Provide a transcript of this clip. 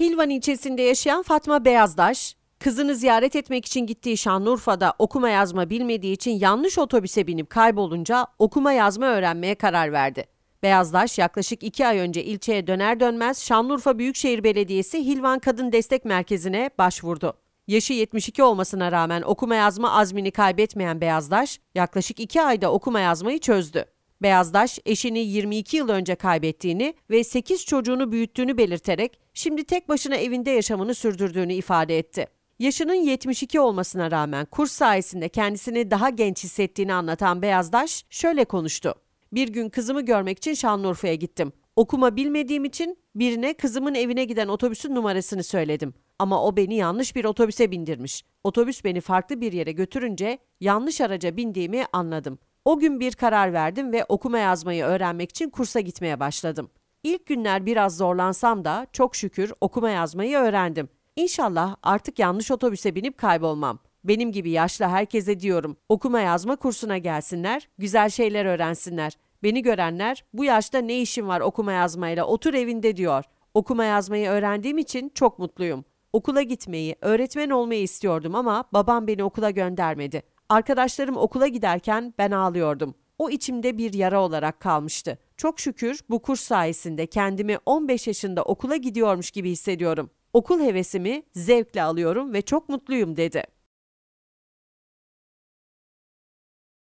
Hilvan ilçesinde yaşayan Fatma Beyazdaş, kızını ziyaret etmek için gittiği Şanlıurfa'da okuma yazma bilmediği için yanlış otobüse binip kaybolunca okuma yazma öğrenmeye karar verdi. Beyazdaş yaklaşık iki ay önce ilçeye döner dönmez Şanlıurfa Büyükşehir Belediyesi Hilvan Kadın Destek Merkezi'ne başvurdu. Yaşı 72 olmasına rağmen okuma yazma azmini kaybetmeyen Beyazdaş yaklaşık iki ayda okuma yazmayı çözdü. Beyazdaş eşini 22 yıl önce kaybettiğini ve 8 çocuğunu büyüttüğünü belirterek şimdi tek başına evinde yaşamını sürdürdüğünü ifade etti. Yaşının 72 olmasına rağmen kurs sayesinde kendisini daha genç hissettiğini anlatan Beyazdaş şöyle konuştu. Bir gün kızımı görmek için Şanlıurfa'ya gittim. Okuma bilmediğim için birine kızımın evine giden otobüsün numarasını söyledim. Ama o beni yanlış bir otobüse bindirmiş. Otobüs beni farklı bir yere götürünce yanlış araca bindiğimi anladım. O gün bir karar verdim ve okuma yazmayı öğrenmek için kursa gitmeye başladım. İlk günler biraz zorlansam da çok şükür okuma yazmayı öğrendim. İnşallah artık yanlış otobüse binip kaybolmam. Benim gibi yaşlı herkese diyorum okuma yazma kursuna gelsinler, güzel şeyler öğrensinler. Beni görenler bu yaşta ne işin var okuma yazmayla otur evinde diyor. Okuma yazmayı öğrendiğim için çok mutluyum. Okula gitmeyi, öğretmen olmayı istiyordum ama babam beni okula göndermedi. Arkadaşlarım okula giderken ben ağlıyordum. O içimde bir yara olarak kalmıştı. Çok şükür bu kurs sayesinde kendimi 15 yaşında okula gidiyormuş gibi hissediyorum. Okul hevesimi zevkle alıyorum ve çok mutluyum dedi.